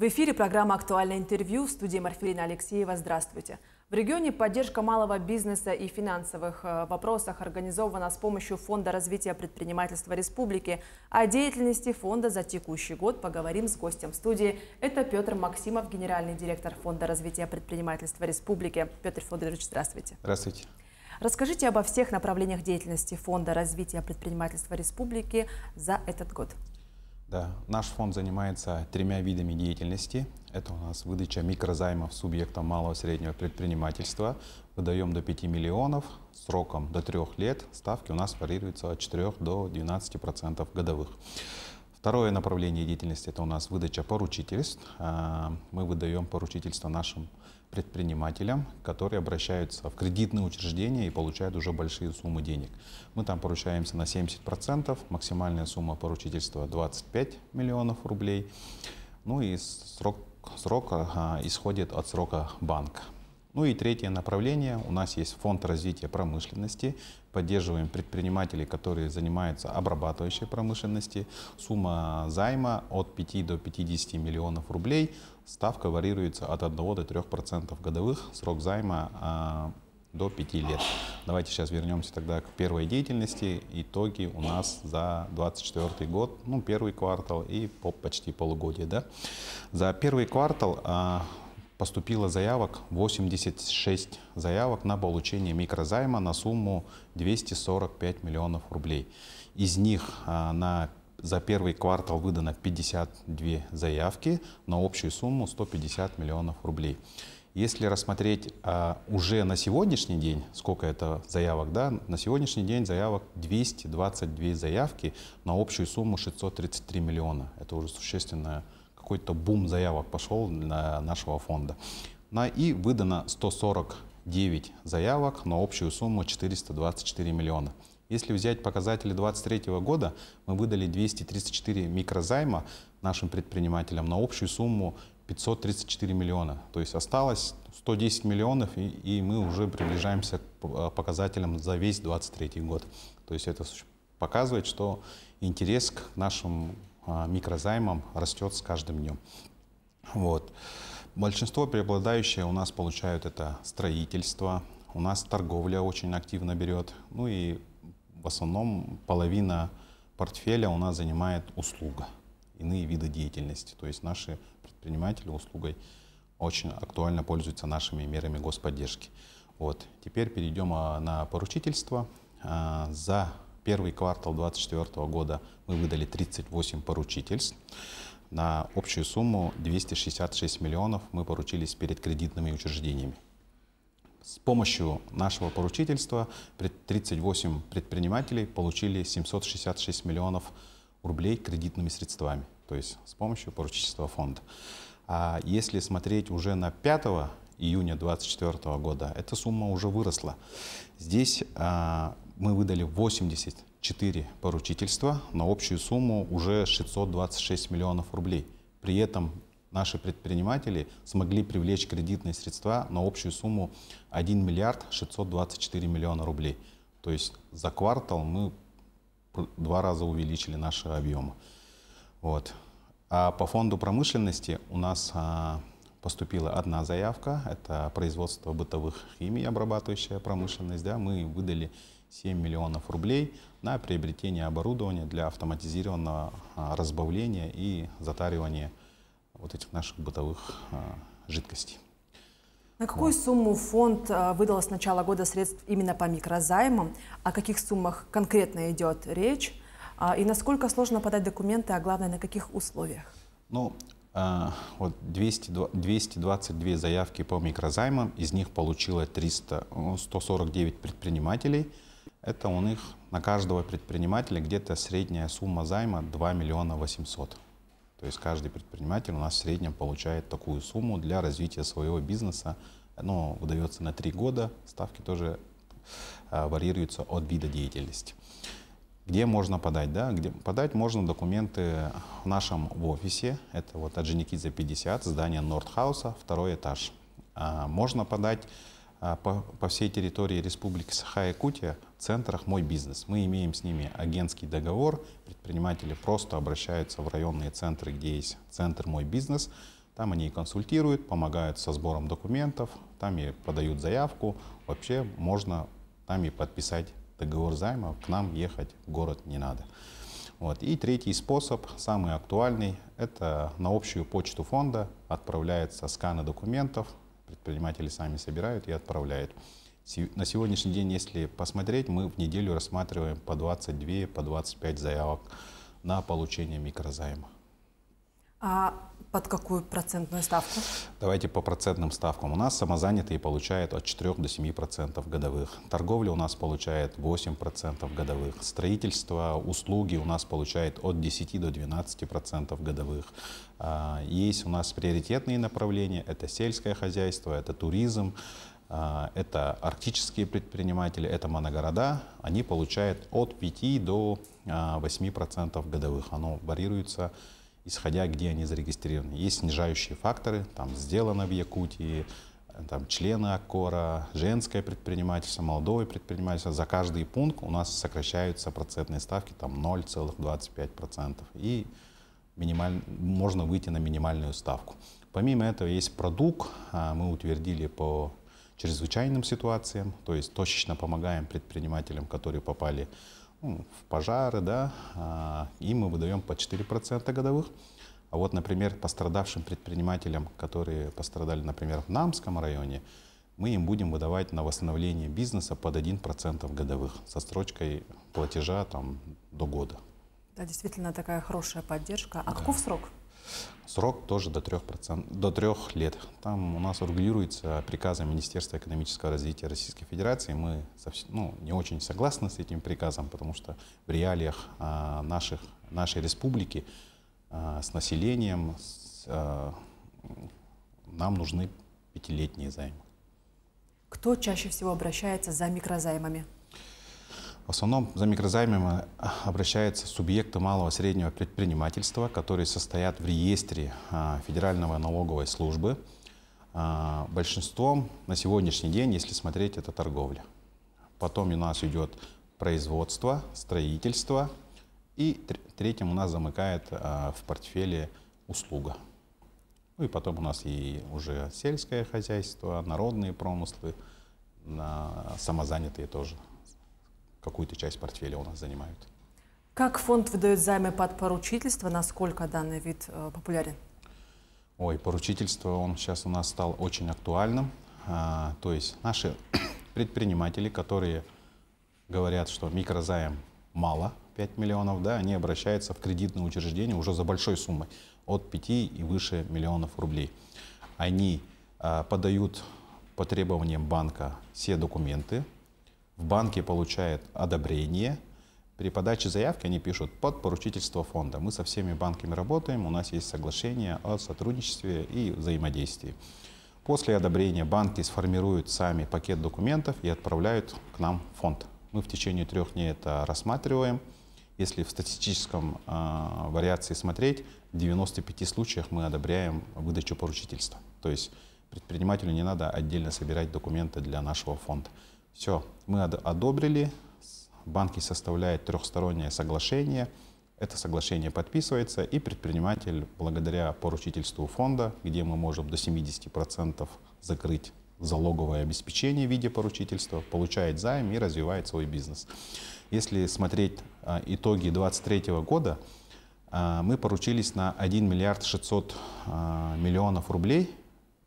В эфире программа «Актуальное интервью» в студии Марфелина Алексеева. Здравствуйте. В регионе поддержка малого бизнеса и финансовых э, вопросах организована с помощью Фонда развития предпринимательства республики. О деятельности фонда за текущий год поговорим с гостем студии. Это Петр Максимов, генеральный директор Фонда развития предпринимательства республики. Петр Федорович, здравствуйте. Здравствуйте. Расскажите обо всех направлениях деятельности Фонда развития предпринимательства республики за этот год. Да, наш фонд занимается тремя видами деятельности. Это у нас выдача микрозаймов субъектам малого и среднего предпринимательства. Выдаем до 5 миллионов, сроком до 3 лет. Ставки у нас варьируются от 4 до 12% годовых. Второе направление деятельности – это у нас выдача поручительств. Э, мы выдаем поручительство нашим предпринимателям, которые обращаются в кредитные учреждения и получают уже большие суммы денег. Мы там поручаемся на 70%, максимальная сумма поручительства 25 миллионов рублей. Ну и срок, срок исходит от срока банка. Ну и третье направление. У нас есть фонд развития промышленности. Поддерживаем предпринимателей, которые занимаются обрабатывающей промышленности. Сумма займа от 5 до 50 миллионов рублей. Ставка варьируется от 1 до 3% годовых. Срок займа а, до 5 лет. Давайте сейчас вернемся тогда к первой деятельности. Итоги у нас за 2024 год, ну первый квартал и по почти полугодие. Да? За первый квартал а, поступило заявок, 86 заявок на получение микрозайма на сумму 245 миллионов рублей. Из них а, на, за первый квартал выдано 52 заявки на общую сумму 150 миллионов рублей. Если рассмотреть а, уже на сегодняшний день, сколько это заявок, да, на сегодняшний день заявок 222 заявки на общую сумму 633 миллиона. Это уже существенная какой-то бум заявок пошел на нашего фонда. На И выдано 149 заявок на общую сумму 424 миллиона. Если взять показатели 2023 года, мы выдали 234 микрозайма нашим предпринимателям на общую сумму 534 миллиона. То есть осталось 110 миллионов, и, и мы уже приближаемся к э, показателям за весь 2023 год. То есть это показывает, что интерес к нашим а, микрозаймом растет с каждым днем. Вот. Большинство преобладающее у нас получают это строительство, у нас торговля очень активно берет, ну и в основном половина портфеля у нас занимает услуга, иные виды деятельности. То есть наши предприниматели услугой очень актуально пользуются нашими мерами господдержки. Вот. Теперь перейдем а, на поручительство. А, за первый квартал 2024 года мы выдали 38 поручительств. На общую сумму 266 миллионов мы поручились перед кредитными учреждениями. С помощью нашего поручительства 38 предпринимателей получили 766 миллионов рублей кредитными средствами, то есть с помощью поручительства фонда. А если смотреть уже на 5 июня 2024 года, эта сумма уже выросла. Здесь а, мы выдали 84 поручительства на общую сумму уже 626 миллионов рублей. При этом наши предприниматели смогли привлечь кредитные средства на общую сумму 1 миллиард 624 миллиона рублей. То есть за квартал мы два раза увеличили наши объемы. Вот. А по фонду промышленности у нас а, поступила одна заявка. Это производство бытовых химий, обрабатывающая промышленность. Да, мы выдали 7 миллионов рублей на приобретение оборудования для автоматизированного а, разбавления и затаривания вот этих наших бытовых а, жидкостей. На какую вот. сумму фонд а, выдал с начала года средств именно по микрозаймам? О каких суммах конкретно идет речь? И насколько сложно подать документы, а главное, на каких условиях? Ну, вот 200, 222 заявки по микрозаймам, из них получило 300, 149 ну, предпринимателей – это у них на каждого предпринимателя где-то средняя сумма займа 2 миллиона 800. То есть каждый предприниматель у нас в среднем получает такую сумму для развития своего бизнеса. Оно выдается на 3 года, ставки тоже а, варьируются от вида деятельности. Где можно подать? Да? Где, подать можно документы в нашем в офисе. Это вот Аджиникидзе 50, здание Нордхауса, второй этаж. А, можно подать а, по, по всей территории Республики Саха-Якутия в центрах «Мой бизнес». Мы имеем с ними агентский договор, предприниматели просто обращаются в районные центры, где есть центр «Мой бизнес», там они и консультируют, помогают со сбором документов, там и подают заявку. Вообще можно там и подписать договор займа, к нам ехать в город не надо. Вот. И третий способ, самый актуальный, это на общую почту фонда отправляется сканы документов, предприниматели сами собирают и отправляют. На сегодняшний день, если посмотреть, мы в неделю рассматриваем по 22, по 25 заявок на получение микрозайма. А под какую процентную ставку? Давайте по процентным ставкам. У нас самозанятые получают от 4 до 7 процентов годовых. Торговля у нас получает 8 процентов годовых. Строительство, услуги у нас получает от 10 до 12 процентов годовых. А, есть у нас приоритетные направления. Это сельское хозяйство, это туризм. А, это арктические предприниматели, это моногорода, они получают от 5 до 8% а, годовых. Оно варьируется исходя, где они зарегистрированы. Есть снижающие факторы, там сделано в Якутии, э, там, члены акора, женское предпринимательство, молодое предпринимательство. За каждый пункт у нас сокращаются процентные ставки там 0,25%. И минималь... можно выйти на минимальную ставку. Помимо этого есть продукт, а, мы утвердили по чрезвычайным ситуациям, то есть точечно помогаем предпринимателям, которые попали в ну, в пожары, да, а, и мы выдаем по 4% годовых. А вот, например, пострадавшим предпринимателям, которые пострадали, например, в Намском районе, мы им будем выдавать на восстановление бизнеса под 1% годовых со строчкой платежа там, до года. Да, действительно такая хорошая поддержка. А да. каков срок? Срок тоже до 3%, до 3 лет. Там у нас регулируется приказом Министерства экономического развития Российской Федерации. Мы совсем, ну, не очень согласны с этим приказом, потому что в реалиях а, наших, нашей республики а, с населением с, а, нам нужны пятилетние займы. Кто чаще всего обращается за микрозаймами? В основном за микрозаймами э, обращаются субъекты малого и среднего предпринимательства, которые состоят в реестре а, Федерального налоговой службы. А, большинством на сегодняшний день, если смотреть, это торговля. Потом у нас идет производство, строительство. И третьим у нас замыкает а, в портфеле услуга. Ну и потом у нас и уже сельское хозяйство, народные промыслы, самозанятые тоже какую-то часть портфеля у нас занимают. Как фонд выдает займы под поручительство? Насколько данный вид э, популярен? Ой, поручительство, он сейчас у нас стал очень актуальным. А, то есть наши предприниматели, которые говорят, что микрозаем мало, 5 миллионов, да, они обращаются в кредитные учреждения уже за большой суммой, от 5 и выше миллионов рублей. Они а, подают по требованиям банка все документы, в банке получает одобрение. При подаче заявки они пишут под поручительство фонда. Мы со всеми банками работаем, у нас есть соглашение о сотрудничестве и взаимодействии. После одобрения банки сформируют сами пакет документов и отправляют к нам фонд. Мы в течение трех дней это рассматриваем. Если в статистическом э, вариации смотреть, в 95 случаях мы одобряем выдачу поручительства. То есть предпринимателю не надо отдельно собирать документы для нашего фонда. Все, мы одобрили, банки составляют трехстороннее соглашение, это соглашение подписывается, и предприниматель, благодаря поручительству фонда, где мы можем до 70% закрыть залоговое обеспечение в виде поручительства, получает займ и развивает свой бизнес. Если смотреть а, итоги 2023 года, а, мы поручились на 1 миллиард 600 а, миллионов рублей.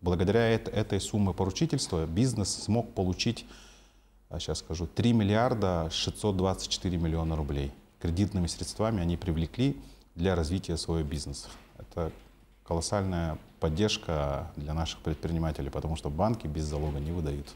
Благодаря этой сумме поручительства бизнес смог получить сейчас а скажу, 3 миллиарда 624 миллиона рублей кредитными средствами они привлекли для развития своего бизнеса. Это колоссальная поддержка для наших предпринимателей, потому что банки без залога не выдают.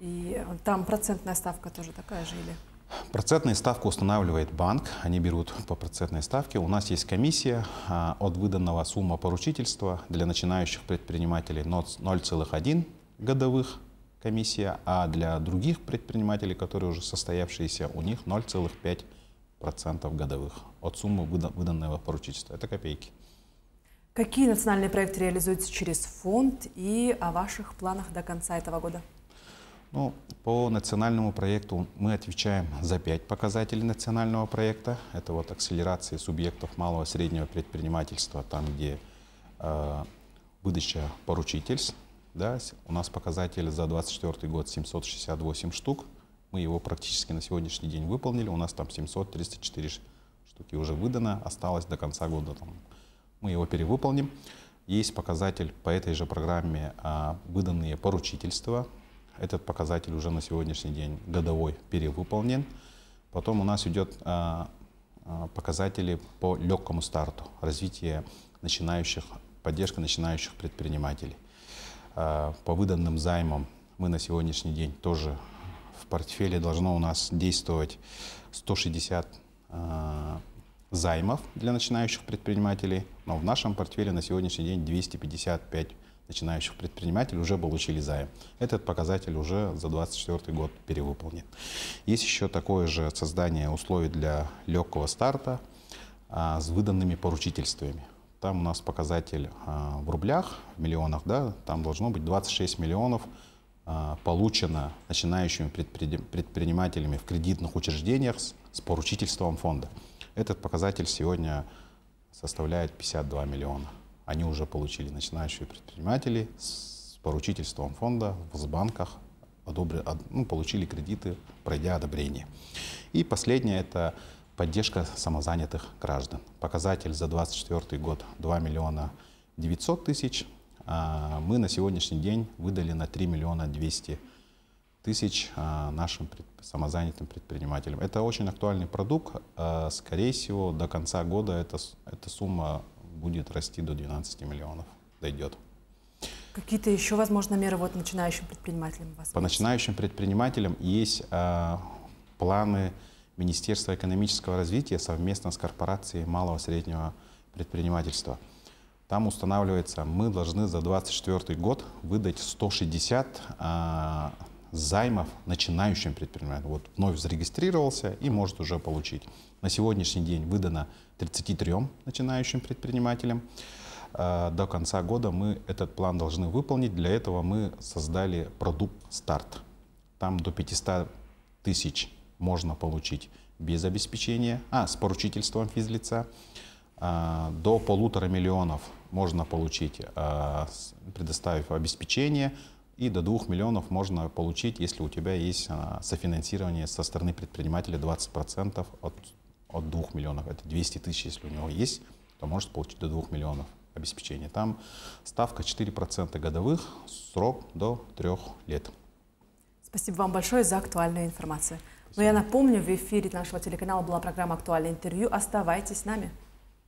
И э, там процентная ставка тоже такая же или? Процентную ставку устанавливает банк, они берут по процентной ставке. У нас есть комиссия а, от выданного сумма поручительства для начинающих предпринимателей 0,1 годовых комиссия, а для других предпринимателей, которые уже состоявшиеся, у них 0,5% годовых от суммы выданного поручительства. Это копейки. Какие национальные проекты реализуются через фонд и о ваших планах до конца этого года? Ну, по национальному проекту мы отвечаем за пять показателей национального проекта. Это вот акселерации субъектов малого и среднего предпринимательства, там где э, выдача поручительств, да, у нас показатель за 2024 год 768 штук. Мы его практически на сегодняшний день выполнили. У нас там 734 штуки уже выдано. Осталось до конца года. Там, мы его перевыполним. Есть показатель по этой же программе а, выданные поручительства. Этот показатель уже на сегодняшний день годовой перевыполнен. Потом у нас идет а, а, показатели по легкому старту, развитие начинающих, поддержка начинающих предпринимателей. Э, по выданным займам мы на сегодняшний день тоже в портфеле должно у нас действовать 160 э, займов для начинающих предпринимателей, но в нашем портфеле на сегодняшний день 255 начинающих предпринимателей уже получили займ. Этот показатель уже за 2024 год перевыполнен. Есть еще такое же создание условий для легкого старта а, с выданными поручительствами. Там у нас показатель а, в рублях, в миллионах, да, там должно быть 26 миллионов а, получено начинающими предпринимателями в кредитных учреждениях с поручительством фонда. Этот показатель сегодня составляет 52 миллиона. Они уже получили начинающие предприниматели с поручительством фонда в банках, одобри, ну, получили кредиты, пройдя одобрение. И последнее – это поддержка самозанятых граждан. Показатель за 2024 год 2 миллиона 900 тысяч. А, мы на сегодняшний день выдали на 3 миллиона 200 тысяч а, нашим самозанятым предпринимателям. Это очень актуальный продукт. А, скорее всего, до конца года эта, эта сумма будет расти до 12 миллионов, дойдет. Какие-то еще, возможно, меры вот начинающим предпринимателям? Вас По начинающим предпринимателям есть планы Министерство экономического развития совместно с корпорацией малого и среднего предпринимательства. Там устанавливается, мы должны за 2024 год выдать 160 а, займов начинающим предпринимателям. Вот вновь зарегистрировался и может уже получить. На сегодняшний день выдано 33 начинающим предпринимателям. А, до конца года мы этот план должны выполнить. Для этого мы создали продукт «Старт». Там до 500 тысяч можно получить без обеспечения, а, с поручительством физлица. А, до полутора миллионов можно получить, а, предоставив обеспечение, и до двух миллионов можно получить, если у тебя есть а, софинансирование со стороны предпринимателя 20% от, от 2 миллионов. Это 200 тысяч, если у него есть, то можешь получить до 2 миллионов обеспечения. Там ставка 4% годовых, срок до 3 лет. Спасибо вам большое за актуальную информацию. Но ну, я напомню, в эфире нашего телеканала была программа «Актуальное интервью». Оставайтесь с нами.